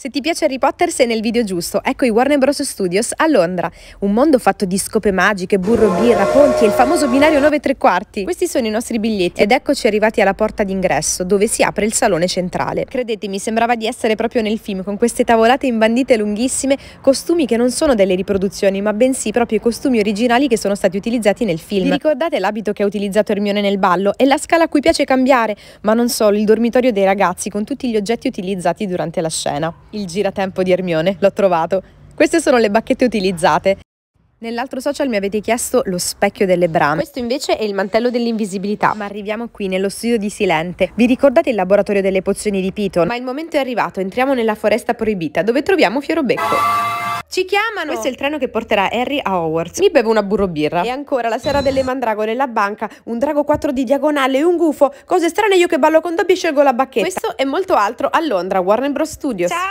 Se ti piace Harry Potter sei nel video giusto, ecco i Warner Bros. Studios a Londra, un mondo fatto di scope magiche, burro, birra, ponti e il famoso binario 9 3 quarti. Questi sono i nostri biglietti ed eccoci arrivati alla porta d'ingresso dove si apre il salone centrale. Credetemi, sembrava di essere proprio nel film con queste tavolate imbandite lunghissime, costumi che non sono delle riproduzioni ma bensì proprio i costumi originali che sono stati utilizzati nel film. Vi ricordate l'abito che ha utilizzato Hermione nel ballo e la scala a cui piace cambiare, ma non solo, il dormitorio dei ragazzi con tutti gli oggetti utilizzati durante la scena il giratempo di Ermione, l'ho trovato. Queste sono le bacchette utilizzate. Nell'altro social mi avete chiesto lo specchio delle brame. Questo invece è il mantello dell'invisibilità. Ma arriviamo qui nello studio di Silente. Vi ricordate il laboratorio delle pozioni di Piton? Ma il momento è arrivato, entriamo nella foresta proibita dove troviamo Fiorobecco. Ci chiamano! Questo è il treno che porterà Harry a Hogwarts. Mi bevo una burro birra. E ancora, la sera delle mandragore, la banca, un drago 4 di diagonale, un gufo. Cose strane io che ballo con Dobby scelgo la bacchetta. Questo e molto altro a Londra, Warner Bros. Studios. Ciao!